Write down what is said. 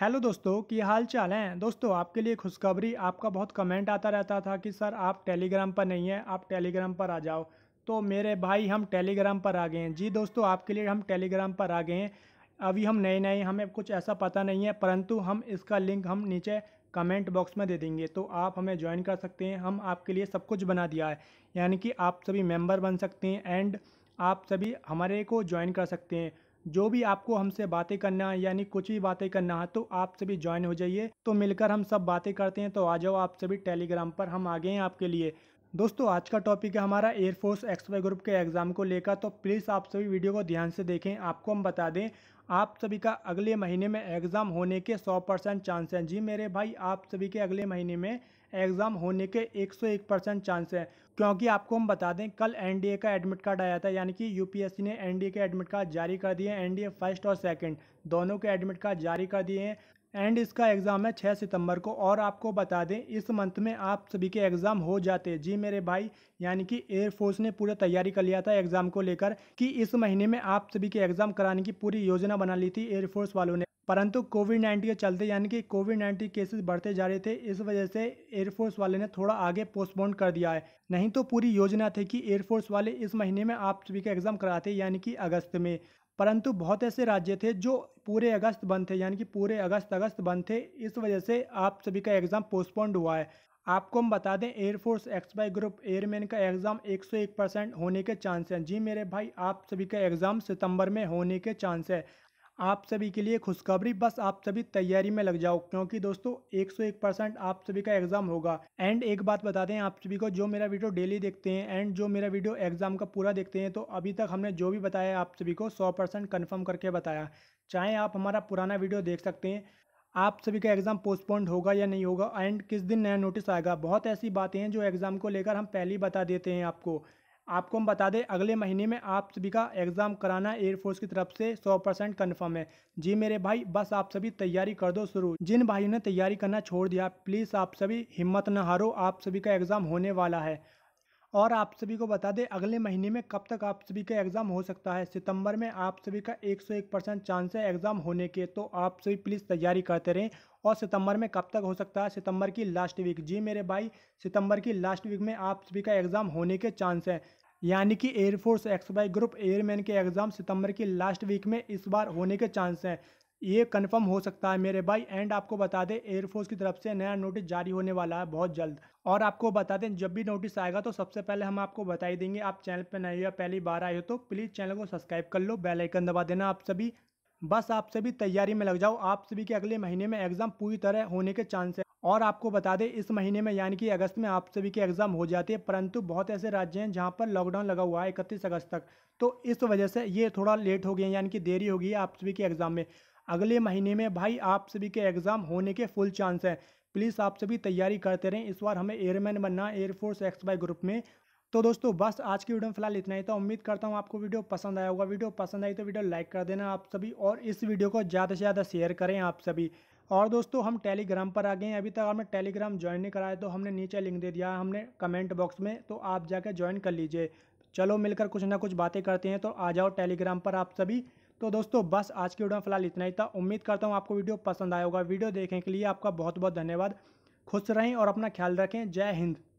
hello दोस्तों की हाल चाल हैं दोस्तों आपके लिए खुशखबरी आपका बहुत कमेंट आता रहता था कि सर आप टेलीग्राम पर नहीं हैं आप टेलीग्राम पर आ जाओ तो मेरे भाई हम टेलीग्राम पर आ गए हैं जी दोस्तों आपके लिए हम टेलीग्राम पर आ गए हैं अभी हम नए नए हमें कुछ ऐसा पता नहीं है परंतु हम इसका लिंक हम नीचे कमेंट बॉक्स में दे देंगे तो आप हमें ज्वाइन कर सकते हैं हम आपके लिए सब कुछ बना दिया है यानी कि आप सभी मेम्बर बन सकते हैं एंड आप सभी हमारे को ज्वाइन कर सकते हैं जो भी आपको हमसे बातें करना है यानी कुछ भी बातें करना है तो आप सभी ज्वाइन हो जाइए तो मिलकर हम सब बातें करते हैं तो आ जाओ आप सभी टेलीग्राम पर हम आ गए हैं आपके लिए दोस्तों आज का टॉपिक है हमारा एयरफोर्स वाई ग्रुप के एग्ज़ाम को लेकर तो प्लीज़ आप सभी वीडियो को ध्यान से देखें आपको हम बता दें आप सभी का अगले महीने में एग्ज़ाम होने के 100 परसेंट चांस हैं जी मेरे भाई आप सभी के अगले महीने में एग्ज़ाम होने के 101 परसेंट चांस है क्योंकि आपको हम बता दें कल एनडीए का एडमिट कार्ड आया था यानी कि यूपीएससी ने एनडीए के एडमिट कार्ड जारी कर दिए हैं एनडीए फर्स्ट और सेकंड दोनों के एडमिट कार्ड जारी कर दिए हैं एंड इसका एग्ज़ाम है छः सितंबर को और आपको बता दें इस मंथ में आप सभी के एग्ज़ाम हो जाते हैं जी मेरे भाई यानी कि एयरफोर्स ने पूरा तैयारी कर लिया था एग्ज़ाम को लेकर कि इस महीने में आप सभी के एग्ज़ाम कराने की पूरी योजना बना ली थी एयरफोर्स वालों ने परंतु कोविड नाइन्टीन के चलते यानी कि कोविड नाइन्टीन केसेस बढ़ते जा रहे थे इस वजह से एयरफोर्स वाले ने थोड़ा आगे पोस्टपोन कर दिया है नहीं तो पूरी योजना थी कि एयरफोर्स वाले इस महीने में आप सभी का एग्ज़ाम कराते यानी कि अगस्त में परंतु बहुत ऐसे राज्य थे जो पूरे अगस्त बंद थे यानी कि पूरे अगस्त अगस्त बंद थे इस वजह से आप सभी का एग्ज़ाम पोस्टपोन्ड हुआ है आपको हम बता दें एयरफोर्स एक्सपाई ग्रुप एयरमैन का एग्ज़ाम 101 परसेंट होने के चांस हैं जी मेरे भाई आप सभी का एग्ज़ाम सितंबर में होने के चांस है आप सभी के लिए खुशखबरी बस आप सभी तैयारी में लग जाओ क्योंकि दोस्तों 101 परसेंट आप सभी का एग्जाम होगा एंड एक बात बता दें आप सभी को जो मेरा वीडियो डेली देखते हैं एंड जो मेरा वीडियो एग्जाम का पूरा देखते हैं तो अभी तक हमने जो भी बताया आप सभी को सौ कन्फर्म करके बताया चाहे आप हमारा पुराना वीडियो देख सकते हैं आप सभी का एग्ज़ाम पोस्टपोन्ड होगा या नहीं होगा एंड किस दिन नया नोटिस आएगा बहुत ऐसी बातें हैं जो एग्ज़ाम को लेकर हम पहले ही बता देते हैं आपको आपको हम बता दें अगले महीने में आप सभी का एग्ज़ाम कराना एयरफोर्स की तरफ से 100 परसेंट कन्फर्म है जी मेरे भाई बस आप सभी तैयारी कर दो शुरू जिन भाइयों ने तैयारी करना छोड़ दिया प्लीज़ आप सभी हिम्मत न हारो आप सभी का एग्ज़ाम होने वाला है और आप सभी को बता दें अगले महीने में कब तक आप सभी का एग्ज़ाम हो सकता है सितंबर में आप सभी का 101 परसेंट चांस है एग्ज़ाम होने के तो आप सभी प्लीज़ तैयारी करते रहें और सितंबर में कब तक हो सकता है सितंबर की लास्ट वीक जी मेरे भाई सितंबर की लास्ट वीक में आप सभी का एग्ज़ाम होने के चांस हैं यानी कि एयरफोर्स एक्सवाई ग्रुप एयरमैन के एग्ज़ाम सितंबर की लास्ट वीक में इस बार होने के चांस हैं ये कंफर्म हो सकता है मेरे भाई एंड आपको बता दें एयरफोर्स की तरफ से नया नोटिस जारी होने वाला है बहुत जल्द और आपको बता दें जब भी नोटिस आएगा तो सबसे पहले हम आपको बताई देंगे आप चैनल पर नए या पहली बार आए हो तो प्लीज़ चैनल को सब्सक्राइब कर लो बेल आइकन दबा देना आप सभी बस आप सभी तैयारी में लग जाओ आप सभी के अगले महीने में एग्ज़ाम पूरी तरह होने के चांस है और आपको बता दें इस महीने में यानी कि अगस्त में आप सभी के एग्ज़ाम हो जाते हैं परंतु बहुत ऐसे राज्य हैं जहां पर लॉकडाउन लगा हुआ है इकतीस अगस्त तक तो इस वजह से ये थोड़ा लेट हो गया यानी कि देरी होगी आप सभी के एग्ज़ाम में अगले महीने में भाई आप सभी के एग्ज़ाम होने के फुल चांस हैं प्लीज़ आप सभी तैयारी करते रहें इस बार हमें एयरमैन बनना एयरफोर्स एक्स बाई ग्रुप में तो दोस्तों बस आज की वीडियो में फिलहाल इतना ही था उम्मीद करता हूँ आपको वीडियो पसंद आया होगा वीडियो पसंद आई तो वीडियो लाइक कर देना आप सभी और इस वीडियो को ज़्यादा से ज़्यादा शेयर करें आप सभी और दोस्तों हम टेलीग्राम पर आ गए हैं अभी तक हमने टेलीग्राम ज्वाइन नहीं कराया तो हमने नीचे लिंक दे दिया हमने कमेंट बॉक्स में तो आप जाकर ज्वाइन कर लीजिए चलो मिलकर कुछ ना कुछ बातें करते हैं तो आ जाओ टेलीग्राम पर आप सभी तो दोस्तों बस आज की वीडियो में फिलहाल इतना ही था उम्मीद करता हूँ आपको वीडियो पसंद आएगा होगा वीडियो देखने के लिए आपका बहुत बहुत धन्यवाद खुश रहें और अपना ख्याल रखें जय हिंद